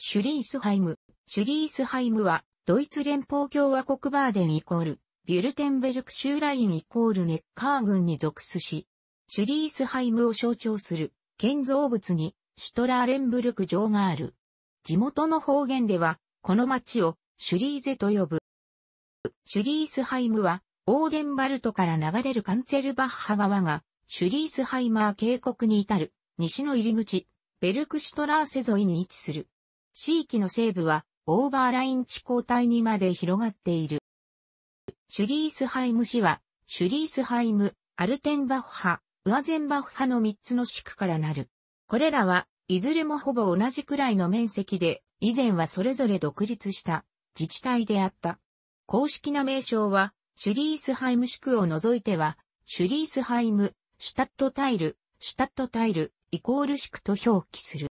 シュリースハイム。シュリースハイムは、ドイツ連邦共和国バーデンイコール、ビュルテンベルク州ラインイコールネッカー郡に属すし、シュリースハイムを象徴する建造物にシュトラーレンブルク城がある。地元の方言では、この町をシュリーゼと呼ぶ。シュリースハイムは、オーデンバルトから流れるカンツェルバッハ川が、シュリースハイマー渓谷に至る、西の入り口、ベルクシュトラーセ沿いに位置する。地域の西部はオーバーライン地交帯にまで広がっている。シュリースハイム市は、シュリースハイム、アルテンバッハ、ウアゼンバッハの3つの地区からなる。これらは、いずれもほぼ同じくらいの面積で、以前はそれぞれ独立した自治体であった。公式な名称は、シュリースハイム市区を除いては、シュリースハイム、シュタットタイル、シュタットタイル、イコール市区と表記する。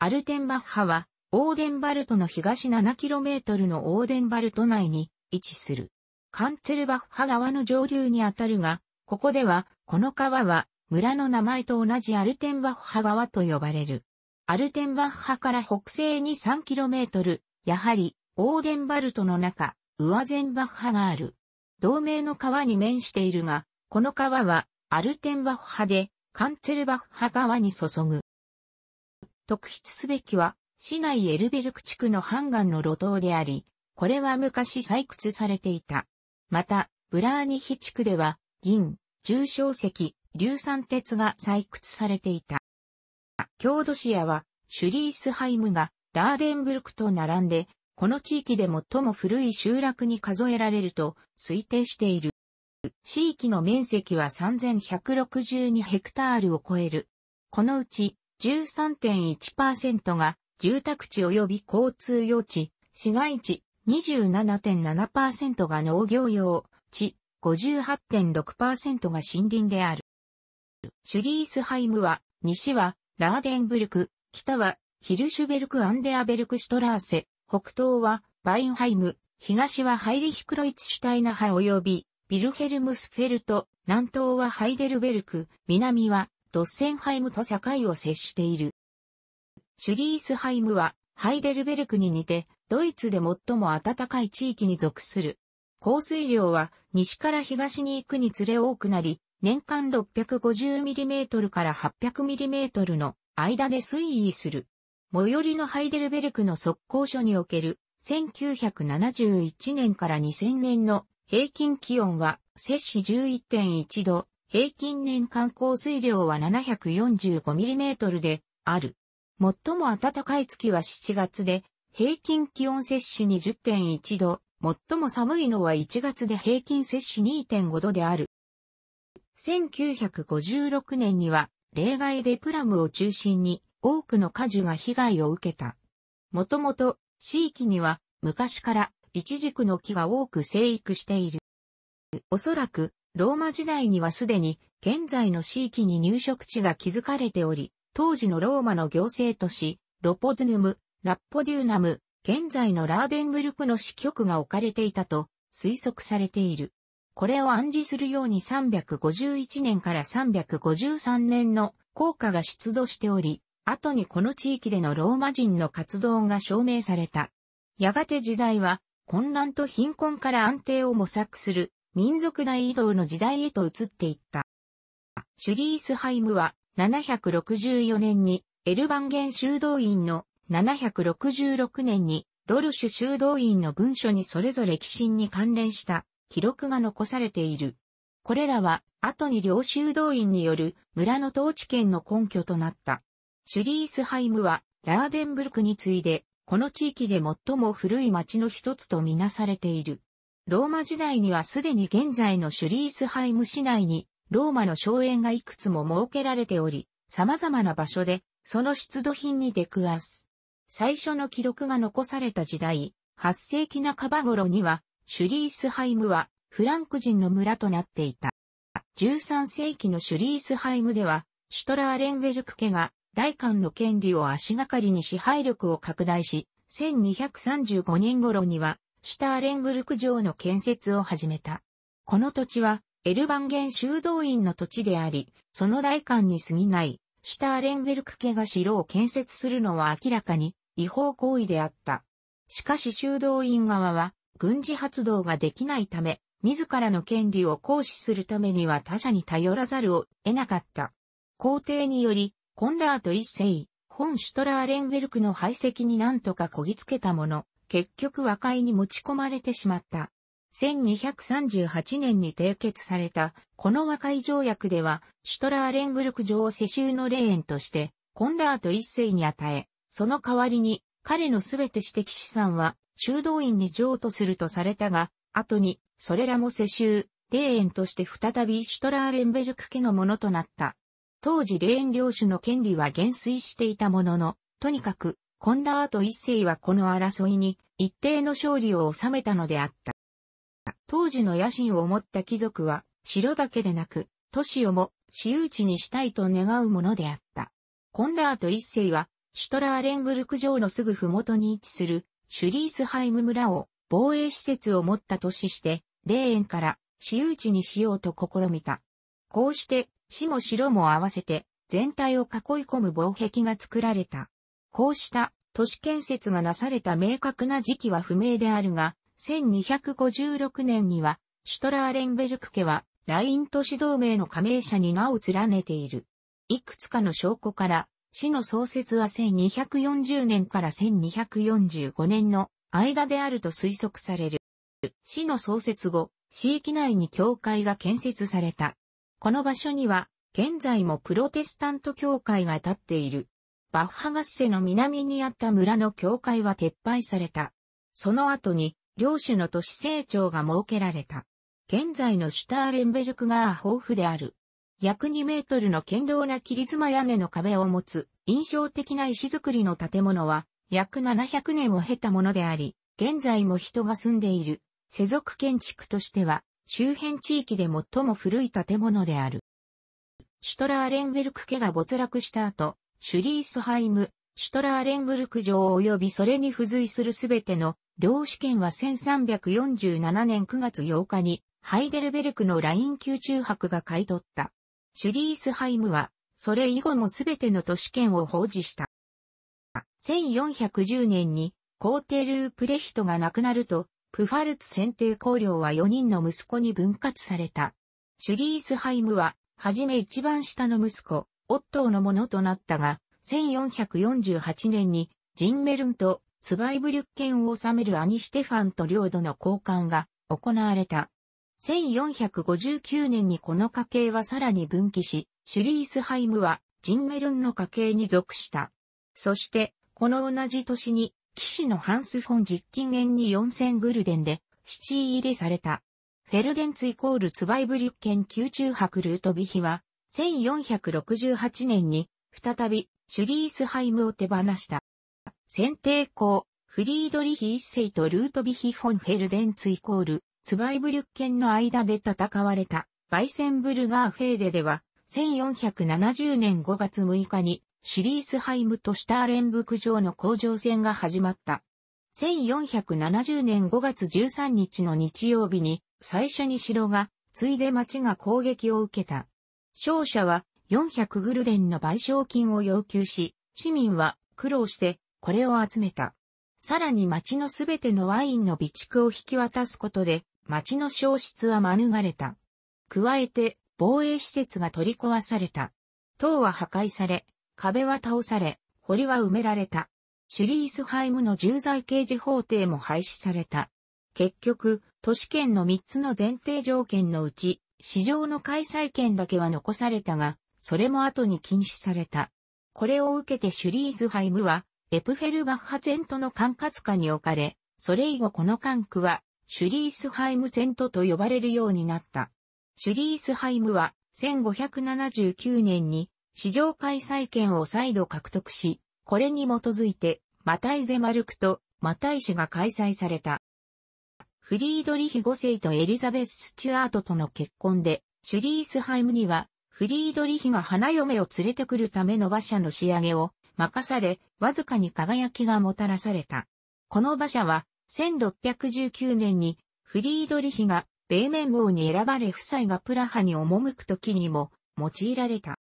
アルテンバッハは、オーデンバルトの東 7km のオーデンバルト内に位置する。カンツェルバッハ川の上流にあたるが、ここでは、この川は、村の名前と同じアルテンバッハ川と呼ばれる。アルテンバッハから北西に 3km、やはり、オーデンバルトの中、ウアゼンバッハがある。同名の川に面しているが、この川は、アルテンバッハで、カンツェルバッハ川に注ぐ。特筆すべきは、市内エルベルク地区のハンガンの路頭であり、これは昔採掘されていた。また、ブラーニヒ地区では、銀、重小石、硫酸鉄が採掘されていた。郷土シアは、シュリースハイムがラーデンブルクと並んで、この地域で最も古い集落に数えられると推定している。地域の面積は3162ヘクタールを超える。このうち13.1%が住宅地及び交通用地、市街地27.7%が農業用地、58.6%が森林である。シュリースハイムは、西はラーデンブルク、北はヒルシュベルク・アンデアベルク・シュトラーセ、北東はバインハイム、東はハイリヒクロイツシュタイナハ及びビルヘルムスフェルト、南東はハイデルベルク、南はドッセンハイムと境を接している。シュリースハイムは、ハイデルベルクに似て、ドイツで最も暖かい地域に属する。降水量は、西から東に行くにつれ多くなり、年間 650mm から 800mm の間で推移する。最寄りのハイデルベルクの速攻所における1971年から2000年の平均気温は摂氏11.1度、平均年間降水量は 745mm である。最も暖かい月は7月で、平均気温摂氏20.1度、最も寒いのは1月で平均摂氏2.5度である。1956年には、例外でプラムを中心に多くの果樹が被害を受けた。もともと、地域には昔から一軸の木が多く生育している。おそらく、ローマ時代にはすでに現在の地域に入植地が築かれており、当時のローマの行政都市、ロポドゥヌム、ラッポデューナム、現在のラーデンブルクの支局が置かれていたと推測されている。これを暗示するように351年から353年の効果が出土しており、後にこの地域でのローマ人の活動が証明された。やがて時代は混乱と貧困から安定を模索する民族大移動の時代へと移っていった。シュリースハイムは764年にエルバンゲン修道院の766年にロルシュ修道院の文書にそれぞれ寄進に関連した記録が残されている。これらは後に両修道院による村の統治権の根拠となった。シュリースハイムはラーデンブルクに次いでこの地域で最も古い町の一つとみなされている。ローマ時代にはすでに現在のシュリースハイム市内に、ローマの荘園がいくつも設けられており、様々な場所で、その出土品に出くわす。最初の記録が残された時代、8世紀半ば頃には、シュリースハイムは、フランク人の村となっていた。13世紀のシュリースハイムでは、シュトラーレンベルク家が、大官の権利を足がかりに支配力を拡大し、1235年頃には、シュターレンブルク城の建設を始めた。この土地は、エルバンゲン修道院の土地であり、その代官に過ぎない、シュターレンベルク家が城を建設するのは明らかに違法行為であった。しかし修道院側は、軍事発動ができないため、自らの権利を行使するためには他者に頼らざるを得なかった。皇帝により、コンラート一世、本シュトラーレンベルクの排斥になんとかこぎつけたもの結局和解に持ち込まれてしまった。1238年に締結された、この和解条約では、シュトラーレンブルク城を世襲の霊園として、コンラート一世に与え、その代わりに、彼のすべて私的資産は、修道院に譲渡するとされたが、後に、それらも世襲、霊園として再びシュトラーレンベルク家のものとなった。当時霊園領主の権利は減衰していたものの、とにかく、コンラート一世はこの争いに一定の勝利を収めたのであった。当時の野心を持った貴族は、城だけでなく、都市をも私有地にしたいと願うものであった。コンラート一世は、シュトラーレンブルク城のすぐ麓に位置する、シュリースハイム村を防衛施設を持った都市して、霊園から私有地にしようと試みた。こうして、市も城も合わせて、全体を囲い込む防壁が作られた。こうした都市建設がなされた明確な時期は不明であるが、1256年には、シュトラーレンベルク家は、ライン都市同盟の加盟者に名を連ねている。いくつかの証拠から、市の創設は1240年から1245年の間であると推測される。市の創設後、市域内に教会が建設された。この場所には、現在もプロテスタント教会が建っている。バッハガッセの南にあった村の教会は撤廃された。その後に、領主の都市成長が設けられた。現在のシュターレンベルクが豊富である。約2メートルの堅牢な切妻屋根の壁を持つ印象的な石造りの建物は約700年を経たものであり、現在も人が住んでいる世俗建築としては周辺地域で最も古い建物である。シュトラーレンベルク家が没落した後、シュリースハイム、シュトラーレンブルク城及びそれに付随するすべての領主権は1347年9月8日にハイデルベルクのライン級中博が買い取った。シュリースハイムは、それ以後もすべての都市権を保持した。1410年に皇帝ループレヒトが亡くなると、プファルツ選定公領は4人の息子に分割された。シュリースハイムは、はじめ一番下の息子、オットーのものとなったが、1448年にジンメルンとツバイブリュッケンを治めるアニ・シテファンと領土の交換が行われた。1459年にこの家系はさらに分岐し、シュリースハイムはジンメルンの家系に属した。そして、この同じ年に、騎士のハンス・フォン実金円に4000グルデンで、七位入れされた。フェルデンツイコールツバイブリュッケン宮中博ルートビヒは、1468年に再びシュリースハイムを手放した。選定校、フリードリヒ一世とルートビヒ・フォンヘルデンツイコール、ツバイブリュッケンの間で戦われた、バイセンブルガーフェーデでは、1470年5月6日に、シュリースハイムとシュターレンブク城の工場戦が始まった。1470年5月13日の日曜日に、最初に城が、ついで町が攻撃を受けた。勝者は400グルデンの賠償金を要求し、市民は苦労してこれを集めた。さらに町のすべてのワインの備蓄を引き渡すことで、町の消失は免れた。加えて、防衛施設が取り壊された。塔は破壊され、壁は倒され、堀は埋められた。シュリースハイムの重罪刑事法廷も廃止された。結局、都市圏の3つの前提条件のうち、市場の開催権だけは残されたが、それも後に禁止された。これを受けてシュリーズハイムは、エプフェルバッハゼントの管轄下に置かれ、それ以後この管区は、シュリースハイムゼントと呼ばれるようになった。シュリースハイムは、1579年に、市場開催権を再度獲得し、これに基づいて、マタイゼマルクとマタイ市が開催された。フリードリヒ5世とエリザベス・スチュアートとの結婚で、シュリースハイムには、フリードリヒが花嫁を連れてくるための馬車の仕上げを任され、わずかに輝きがもたらされた。この馬車は、1619年に、フリードリヒが、米面メ王に選ばれ夫妻がプラハに赴く時にも、用いられた。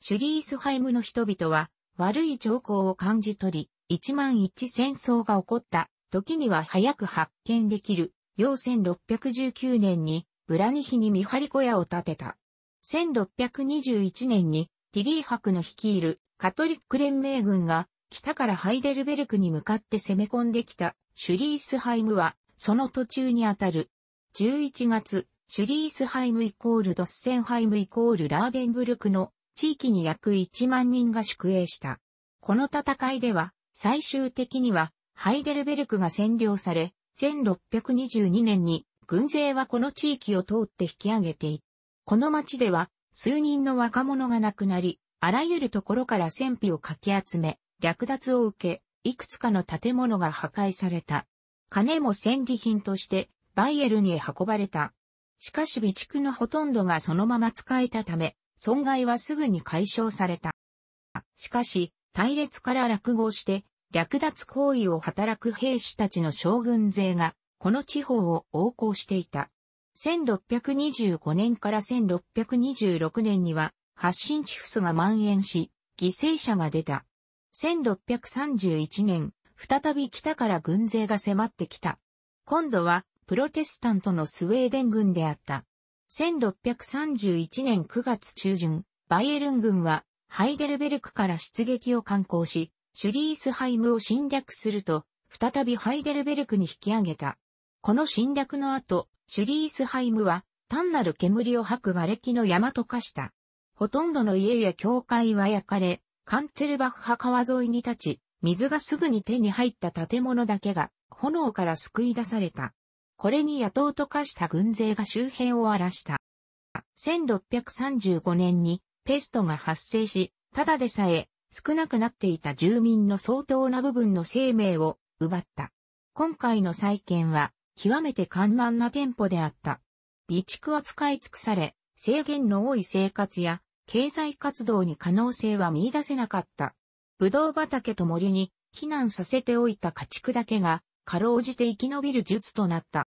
シュリースハイムの人々は、悪い兆候を感じ取り、一万一戦争が起こった時には早く発見できる、要1619年にブラニヒに見張り小屋を建てた。1621年にティリー博の率いるカトリック連盟軍が北からハイデルベルクに向かって攻め込んできたシュリースハイムはその途中にあたる。11月、シュリースハイムイコールドッセンハイムイコールラーデンブルクの地域に約1万人が宿営した。この戦いでは最終的にはハイデルベルクが占領され、1622年に軍勢はこの地域を通って引き上げていこの町では数人の若者が亡くなり、あらゆるところから戦費をかき集め、略奪を受け、いくつかの建物が破壊された。金も戦利品としてバイエルに運ばれた。しかし備蓄のほとんどがそのまま使えたため、損害はすぐに解消された。しかし、隊列から落語して、略奪行為を働く兵士たちの将軍勢が、この地方を横行していた。1625年から1626年には、発信地フスが蔓延し、犠牲者が出た。1631年、再び北から軍勢が迫ってきた。今度は、プロテスタントのスウェーデン軍であった。1631年9月中旬、バイエルン軍は、ハイデルベルクから出撃を敢行し、シュリースハイムを侵略すると、再びハイデルベルクに引き上げた。この侵略の後、シュリースハイムは単なる煙を吐く瓦礫の山と化した。ほとんどの家や教会は焼かれ、カンツェルバフ派川沿いに立ち、水がすぐに手に入った建物だけが炎から救い出された。これに野党と化した軍勢が周辺を荒らした。1635年にペストが発生し、ただでさえ少なくなっていた住民の相当な部分の生命を奪った。今回の再建は極めて緩慢な店舗であった。備蓄は使い尽くされ、制限の多い生活や経済活動に可能性は見出せなかった。ぶどう畑と森に避難させておいた家畜だけが、かろうじて生き延びる術となった。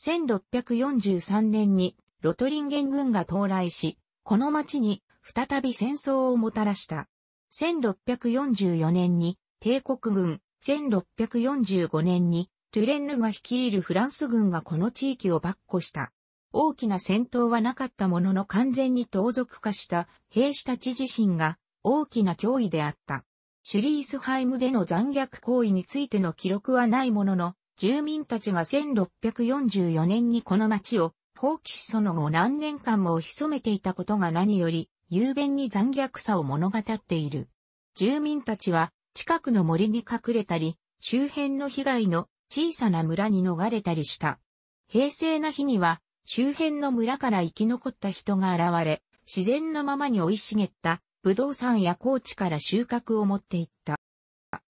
1643年にロトリンゲン軍が到来し、この町に再び戦争をもたらした。1644年に帝国軍、1645年にトゥレンヌが率いるフランス軍がこの地域を跋扈した。大きな戦闘はなかったものの完全に盗賊化した兵士たち自身が大きな脅威であった。シュリースハイムでの残虐行為についての記録はないものの、住民たちが1644年にこの町を放棄しその後何年間も潜めていたことが何より雄弁に残虐さを物語っている。住民たちは近くの森に隠れたり、周辺の被害の小さな村に逃れたりした。平成な日には周辺の村から生き残った人が現れ、自然のままに生い茂った武道産や高地から収穫を持っていった。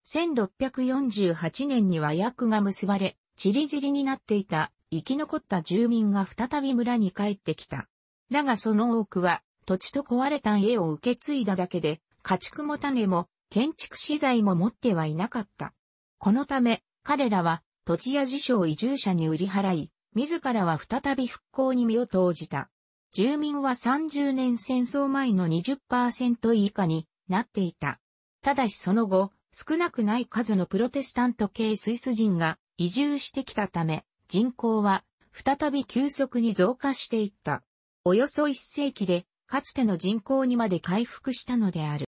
1648年には役が結ばれ、ちり散りになっていた生き残った住民が再び村に帰ってきた。だがその多くは土地と壊れた家を受け継いだだけで、家畜も種も建築資材も持ってはいなかった。このため、彼らは土地や辞書を移住者に売り払い、自らは再び復興に身を投じた。住民は30年戦争前の20%以下になっていた。ただしその後、少なくない数のプロテスタント系スイス人が移住してきたため、人口は再び急速に増加していった。およそ1世紀でかつての人口にまで回復したのである。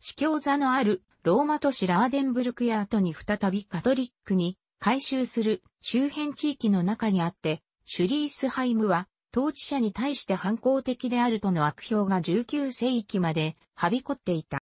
司教座のあるローマ都市ラーデンブルクや後に再びカトリックに改修する周辺地域の中にあって、シュリースハイムは統治者に対して反抗的であるとの悪評が19世紀まではびこっていた。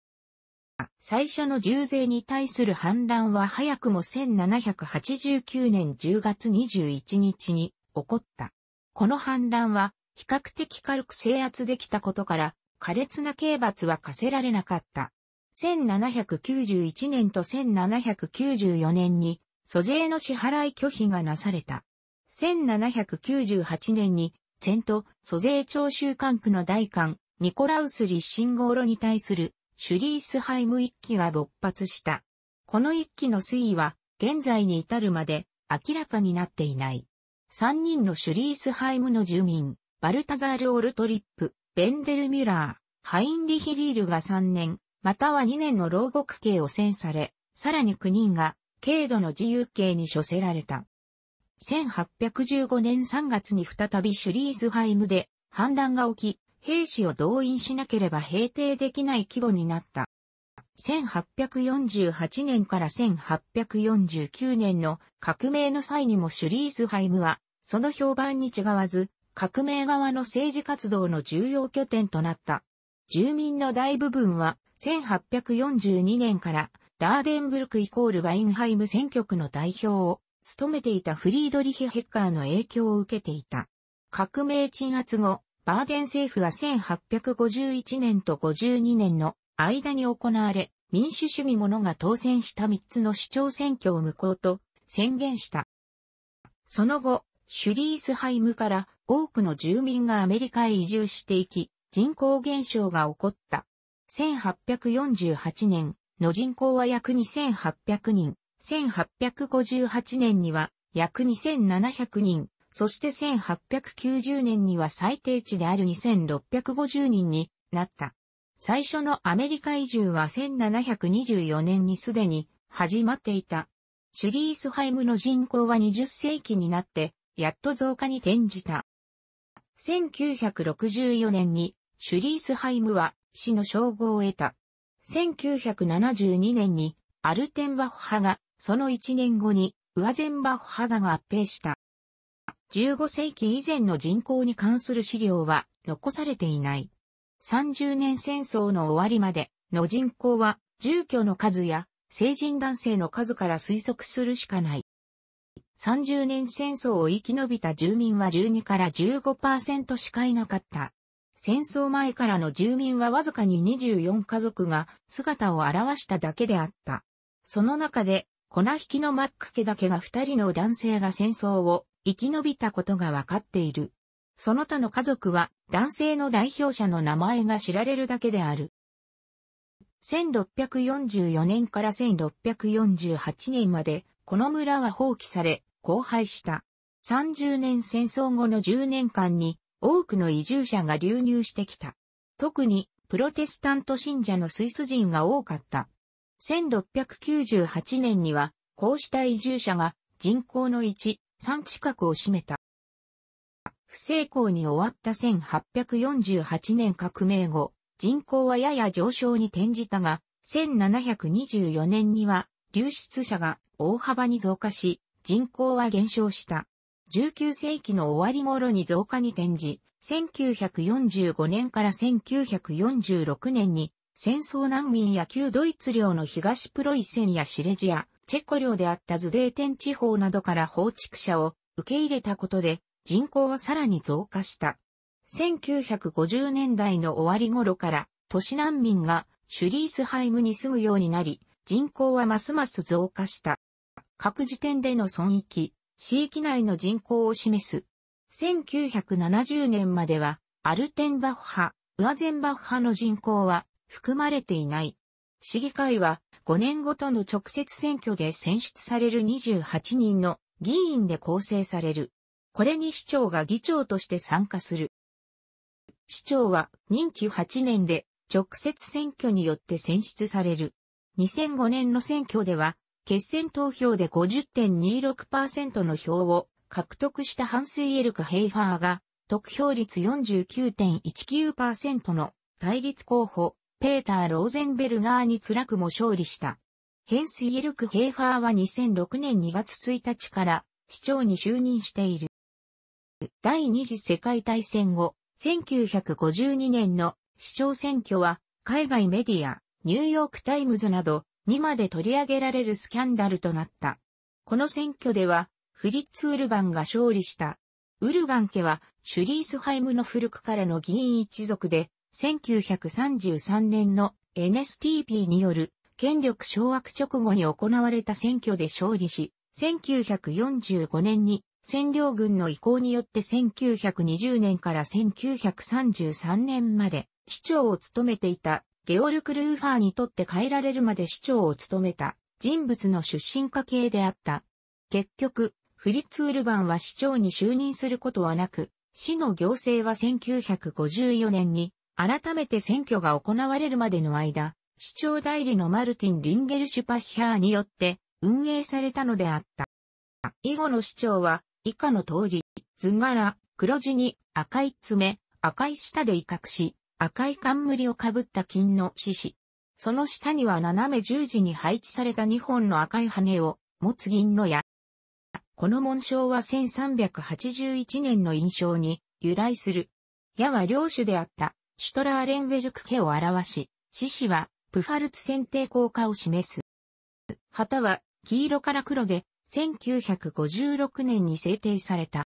最初の重税に対する反乱は早くも1789年10月21日に起こった。この反乱は比較的軽く制圧できたことから、苛烈な刑罰は課せられなかった。1791年と1794年に、租税の支払い拒否がなされた。1798年に、前途、租税徴収管区の大官、ニコラウス立ゴ号ロに対する、シュリースハイム一揆が勃発した。この一揆の推移は、現在に至るまで、明らかになっていない。3人のシュリースハイムの住民、バルタザール・オルトリップ、ベンデル・ミュラー、ハインリヒ・リールが3年、または2年の牢獄刑を宣され、さらに9人が、軽度の自由刑に処せられた。1815年3月に再びシュリーズハイムで反乱が起き、兵士を動員しなければ平定できない規模になった。1848年から1849年の革命の際にもシュリーズハイムは、その評判に違わず、革命側の政治活動の重要拠点となった。住民の大部分は1842年からラーデンブルクイコールワインハイム選挙区の代表を務めていたフリードリヒ・ヘッカーの影響を受けていた。革命鎮圧後、バーデン政府は1851年と52年の間に行われ、民主主義者が当選した3つの市長選挙を無効と宣言した。その後、シュリースハイムから多くの住民がアメリカへ移住していき、人口減少が起こった。1848年の人口は約2800人、1858年には約2700人、そして1890年には最低値である2650人になった。最初のアメリカ移住は1724年にすでに始まっていた。シュリースハイムの人口は20世紀になってやっと増加に転じた。1964年にシュリースハイムは死の称号を得た。1972年にアルテンバッハ派が、その1年後にウアゼンバッハ派が合併した。15世紀以前の人口に関する資料は残されていない。30年戦争の終わりまでの人口は住居の数や成人男性の数から推測するしかない。30年戦争を生き延びた住民は12から15%しかいなかった。戦争前からの住民はわずかに24家族が姿を現しただけであった。その中で、粉引きのマック家だけが2人の男性が戦争を生き延びたことがわかっている。その他の家族は男性の代表者の名前が知られるだけである。1644年から1648年まで、この村は放棄され、荒廃した。30年戦争後の10年間に多くの移住者が流入してきた。特にプロテスタント信者のスイス人が多かった。1698年にはこうした移住者が人口の1、3近くを占めた。不成功に終わった1848年革命後、人口はやや上昇に転じたが、1724年には流出者が大幅に増加し、人口は減少した。19世紀の終わり頃に増加に転じ、1945年から1946年に戦争難民や旧ドイツ領の東プロイセンやシレジア、チェコ領であったズデーテン地方などから放築者を受け入れたことで人口はさらに増加した。1950年代の終わり頃から都市難民がシュリースハイムに住むようになり、人口はますます増加した。各時点での損益、市域内の人口を示す。1970年までは、アルテンバッハ、ウアゼンバッハの人口は含まれていない。市議会は5年ごとの直接選挙で選出される28人の議員で構成される。これに市長が議長として参加する。市長は任期8年で直接選挙によって選出される。2005年の選挙では決選投票で50.26%の票を獲得したハンスイエルク・ヘイファーが、得票率49.19%の対立候補、ペーター・ローゼンベルガーに辛くも勝利した。ヘンスイエルク・ヘイファーは2006年2月1日から市長に就任している。第二次世界大戦後、1952年の市長選挙は海外メディア、ニューヨークタイムズなどにまで取り上げられるスキャンダルとなった。この選挙では、フリッツ・ウルバンが勝利した。ウルバン家は、シュリースハイムの古くからの議員一族で、1933年の NSTP による権力掌握直後に行われた選挙で勝利し、1945年に占領軍の意向によって1920年から1933年まで市長を務めていたゲオルク・ルーファーにとって変えられるまで市長を務めた人物の出身家系であった。結局、フリッツ・ウルバンは市長に就任することはなく、市の行政は1954年に改めて選挙が行われるまでの間、市長代理のマルティン・リンゲルシュパッヒャーによって運営されたのであった。以後の市長は以下の通り、図柄、黒地に赤い爪、赤い舌で威嚇し、赤い冠をかぶった金の獅子。その下には斜め十字に配置された二本の赤い羽を持つ銀の矢。この紋章は1381年の印象に由来する。矢は領主であったシュトラーレンベルク家を表し、獅子はプファルツ選定効果を示す。旗は黄色から黒で1956年に制定された。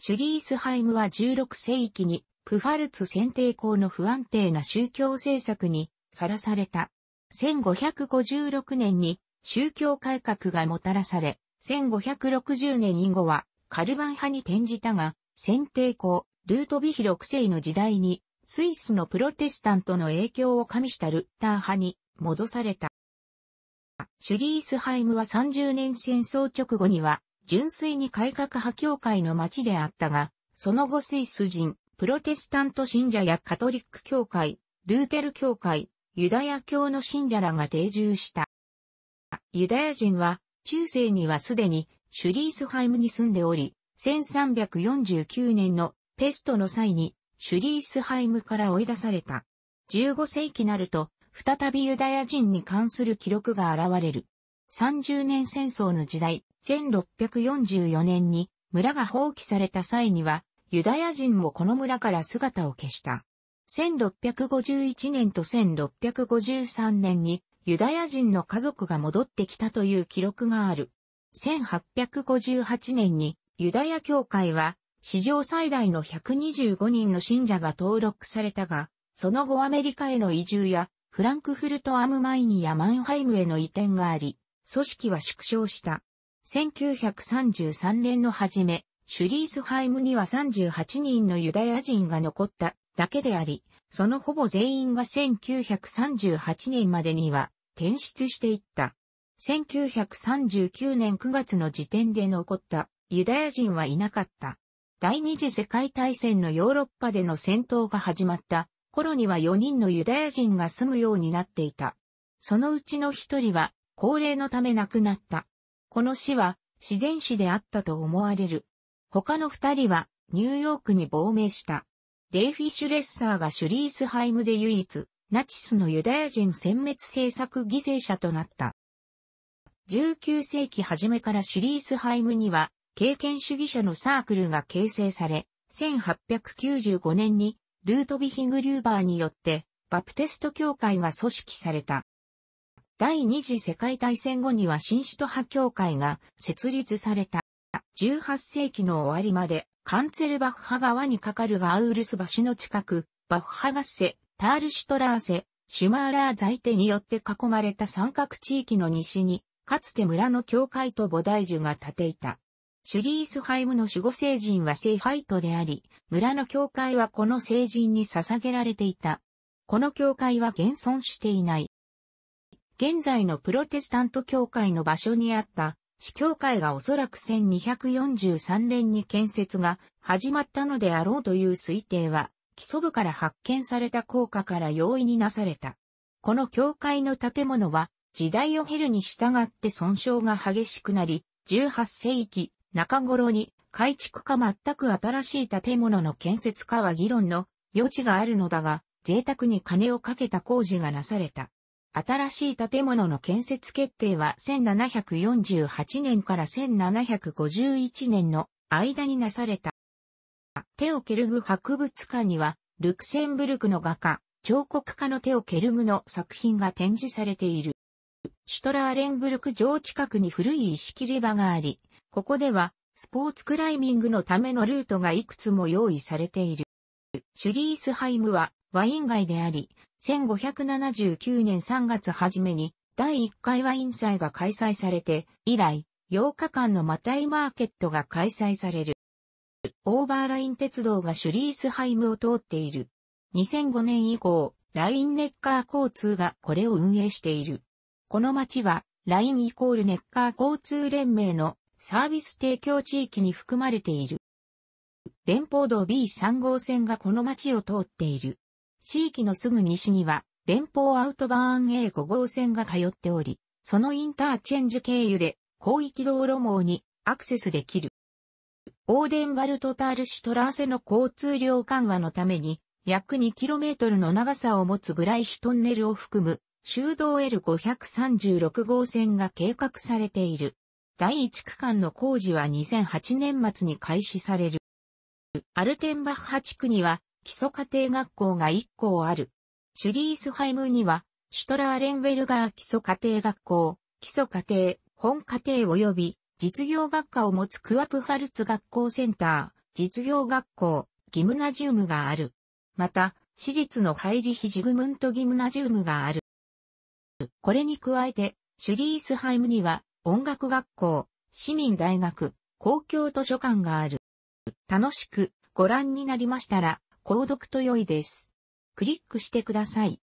シュリースハイムは16世紀にプファルツ選定校の不安定な宗教政策にさらされた。1556年に宗教改革がもたらされ、1560年以後はカルバン派に転じたが、選定校、ルートビヒ6世の時代に、スイスのプロテスタントの影響を加味したルッター派に戻された。シュリースハイムは30年戦争直後には、純粋に改革派教会の町であったが、その後スイス人、プロテスタント信者やカトリック教会、ルーテル教会、ユダヤ教の信者らが定住した。ユダヤ人は、中世にはすでにシュリースハイムに住んでおり、1349年のペストの際にシュリースハイムから追い出された。15世紀なると、再びユダヤ人に関する記録が現れる。30年戦争の時代、1644年に村が放棄された際には、ユダヤ人もこの村から姿を消した。1651年と1653年にユダヤ人の家族が戻ってきたという記録がある。1858年にユダヤ教会は史上最大の125人の信者が登録されたが、その後アメリカへの移住やフランクフルトアムマイニやマンハイムへの移転があり、組織は縮小した。1933年の初め、シュリースハイムには38人のユダヤ人が残っただけであり、そのほぼ全員が1938年までには転出していった。1939年9月の時点で残ったユダヤ人はいなかった。第二次世界大戦のヨーロッパでの戦闘が始まった頃には4人のユダヤ人が住むようになっていた。そのうちの1人は高齢のため亡くなった。この死は自然死であったと思われる。他の二人はニューヨークに亡命した。レイ・フィッシュレッサーがシュリースハイムで唯一、ナチスのユダヤ人殲滅政策犠牲者となった。19世紀初めからシュリースハイムには、経験主義者のサークルが形成され、1895年にルートビヒグリューバーによってバプテスト教会が組織された。第二次世界大戦後には新首都派教会が設立された。18世紀の終わりまで、カンツェルバッハ川に架かるガウルス橋の近く、バッハガッセ、タールシュトラーセ、シュマーラー在手によって囲まれた三角地域の西に、かつて村の教会と菩提樹が建ていた。シュリースハイムの守護聖人は聖ハイトであり、村の教会はこの聖人に捧げられていた。この教会は現存していない。現在のプロテスタント教会の場所にあった市教会がおそらく1243年に建設が始まったのであろうという推定は、基礎部から発見された効果から容易になされた。この教会の建物は、時代を経るに従って損傷が激しくなり、18世紀中頃に改築か全く新しい建物の建設かは議論の余地があるのだが、贅沢に金をかけた工事がなされた。新しい建物の建設決定は1748年から1751年の間になされた。テオケルグ博物館には、ルクセンブルクの画家、彫刻家のテオケルグの作品が展示されている。シュトラーレンブルク城近くに古い石切り場があり、ここでは、スポーツクライミングのためのルートがいくつも用意されている。シュリースハイムはワイン街であり、1579年3月初めに第1回ワイン祭が開催されて、以来、8日間のマタイマーケットが開催される。オーバーライン鉄道がシュリースハイムを通っている。2005年以降、ラインネッカー交通がこれを運営している。この町は、ラインイコールネッカー交通連盟のサービス提供地域に含まれている。連邦道 B3 号線がこの町を通っている。地域のすぐ西には、連邦アウトバーン A5 号線が通っており、そのインターチェンジ経由で、広域道路網にアクセスできる。オーデンバルトタールシュトラーセの交通量緩和のために、約 2km の長さを持つブライヒトンネルを含む、修道 L536 号線が計画されている。第1区間の工事は2008年末に開始される。アルテンバッハ地区には基礎家庭学校が1校ある。シュリースハイムには、シュトラーレンウェルガー基礎家庭学校、基礎家庭、本家庭及び実業学科を持つクワプハルツ学校センター、実業学校、ギムナジウムがある。また、私立のハイリヒ・ジグムント・ギムナジウムがある。これに加えて、シュリースハイムには音楽学校、市民大学、公共図書館がある。楽しくご覧になりましたら、購読と良いです。クリックしてください。